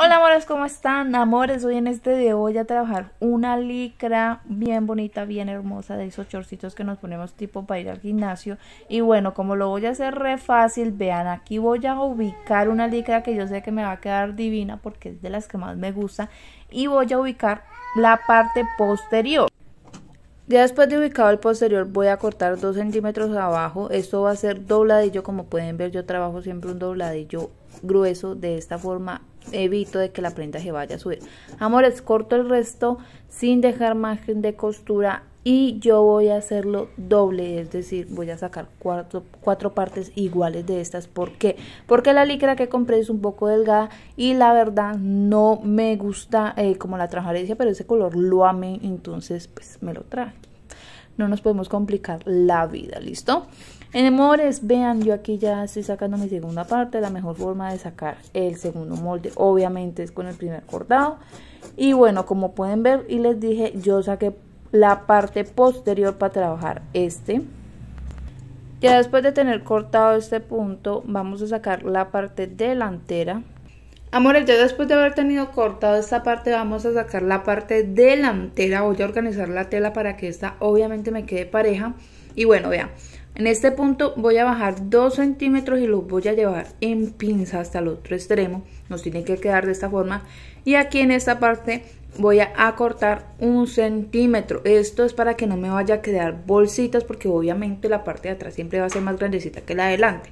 Hola amores, ¿cómo están? Amores, hoy en este video voy a trabajar una licra bien bonita, bien hermosa de esos chorcitos que nos ponemos tipo para ir al gimnasio. Y bueno, como lo voy a hacer re fácil, vean, aquí voy a ubicar una licra que yo sé que me va a quedar divina porque es de las que más me gusta. Y voy a ubicar la parte posterior. Ya después de ubicado el posterior voy a cortar 2 centímetros abajo. Esto va a ser dobladillo, como pueden ver yo trabajo siempre un dobladillo grueso. De esta forma evito de que la prenda se vaya a subir. Amores, corto el resto sin dejar margen de costura y yo voy a hacerlo doble, es decir, voy a sacar cuatro, cuatro, partes iguales de estas. ¿Por qué? Porque la licra que compré es un poco delgada y la verdad no me gusta eh, como la transparencia, pero ese color lo amé, entonces pues me lo traje. No nos podemos complicar la vida, ¿listo? en Amores, vean, yo aquí ya estoy sacando mi segunda parte. La mejor forma de sacar el segundo molde, obviamente, es con el primer cordado. Y bueno, como pueden ver, y les dije, yo saqué la parte posterior para trabajar este. Ya después de tener cortado este punto, vamos a sacar la parte delantera. Amores, ya después de haber tenido cortado esta parte, vamos a sacar la parte delantera. Voy a organizar la tela para que esta obviamente me quede pareja. Y bueno, vean, en este punto voy a bajar 2 centímetros y los voy a llevar en pinza hasta el otro extremo. Nos tiene que quedar de esta forma. Y aquí en esta parte voy a cortar un centímetro. Esto es para que no me vaya a quedar bolsitas porque obviamente la parte de atrás siempre va a ser más grandecita que la de adelante.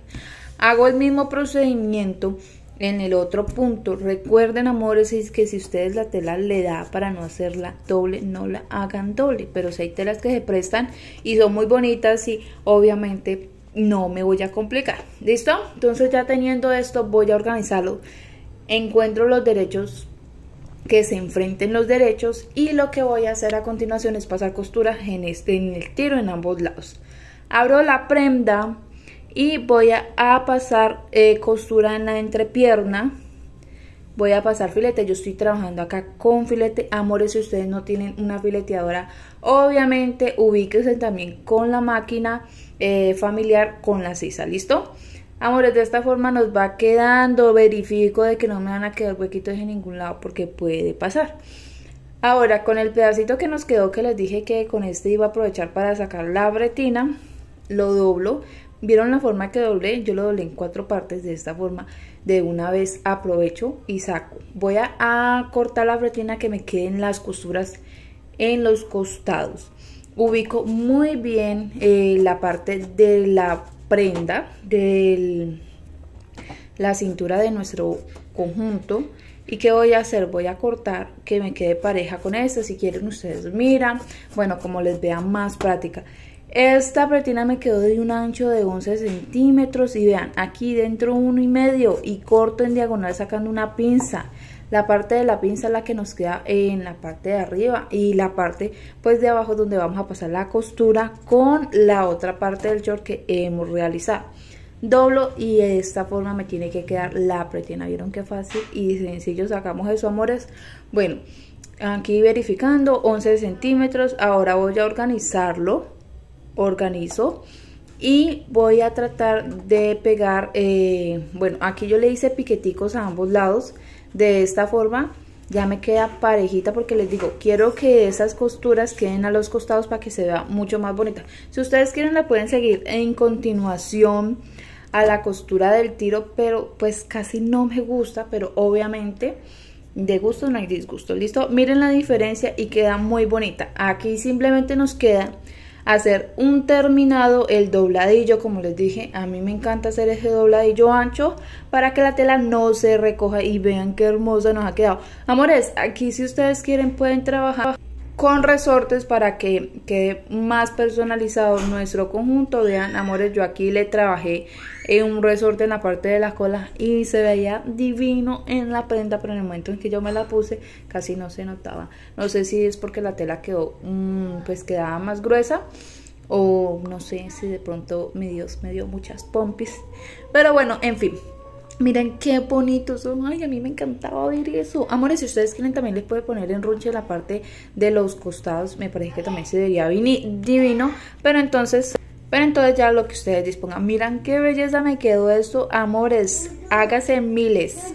Hago el mismo procedimiento en el otro punto. Recuerden, amores, que si ustedes la tela le da para no hacerla doble, no la hagan doble. Pero si hay telas que se prestan y son muy bonitas y obviamente no me voy a complicar. ¿Listo? Entonces ya teniendo esto voy a organizarlo. Encuentro los derechos que se enfrenten los derechos y lo que voy a hacer a continuación es pasar costura en, este, en el tiro en ambos lados. Abro la prenda y voy a, pasar eh, costura en la entrepierna. Voy a pasar filete, yo estoy trabajando acá con filete. Amores, si ustedes no tienen una fileteadora, obviamente ubíquense también con la máquina eh, familiar con la sisa, ¿listo? Amores, de esta forma nos va quedando, verifico de que no me van a quedar huequitos en ningún lado porque puede pasar. Ahora, con el pedacito que nos quedó que les dije que con este iba a aprovechar para sacar la bretina, lo doblo. ¿Vieron la forma que doblé? Yo lo doblé en cuatro partes de esta forma. De una vez aprovecho y saco. Voy a, cortar la bretina que me queden las costuras en los costados. Ubico muy bien eh, la parte de la prenda de la cintura de nuestro conjunto. ¿Y que voy a hacer? Voy a cortar que me quede pareja con esta. Si quieren ustedes miran. Bueno, como les vea más práctica. Esta pretina me quedó de un ancho de 11 centímetros y vean, aquí dentro uno y medio y corto en diagonal sacando una pinza la parte de la pinza la que nos queda en la parte de arriba y la parte pues de abajo donde vamos a pasar la costura con la otra parte del short que hemos realizado doblo y de esta forma me tiene que quedar la pretina vieron qué fácil y sencillo sacamos eso amores bueno aquí verificando 11 centímetros ahora voy a organizarlo organizo y voy a tratar de pegar eh, bueno aquí yo le hice piqueticos a ambos lados de esta forma ya me queda parejita porque les digo, quiero que esas costuras queden a los costados para que se vea mucho más bonita. Si ustedes quieren la pueden seguir en continuación a la costura del tiro, pero pues casi no me gusta, pero obviamente de gusto no hay disgusto, ¿listo? Miren la diferencia y queda muy bonita. Aquí simplemente nos queda hacer un terminado, el dobladillo, como les dije, a mí me encanta hacer ese dobladillo ancho para que la tela no se recoja y vean qué hermosa nos ha quedado. Amores, aquí si ustedes quieren pueden trabajar con resortes para que quede más personalizado nuestro conjunto. Vean, amores, yo aquí le trabajé en un resorte en la parte de la cola y se veía divino en la prenda, pero en el momento en que yo me la puse casi no se notaba. No sé si es porque la tela quedó, mm, pues quedaba más gruesa o no sé si de pronto mi Dios me dio muchas pompis. Pero bueno, en fin, Miren qué bonitos son. Ay, a mí me encantaba oír eso. Amores, si ustedes quieren, también les puede poner en runche la parte de los costados. Me parece que también se vería divino. Pero entonces, pero entonces ya lo que ustedes dispongan. Miren qué belleza me quedó eso. Amores, hágase miles.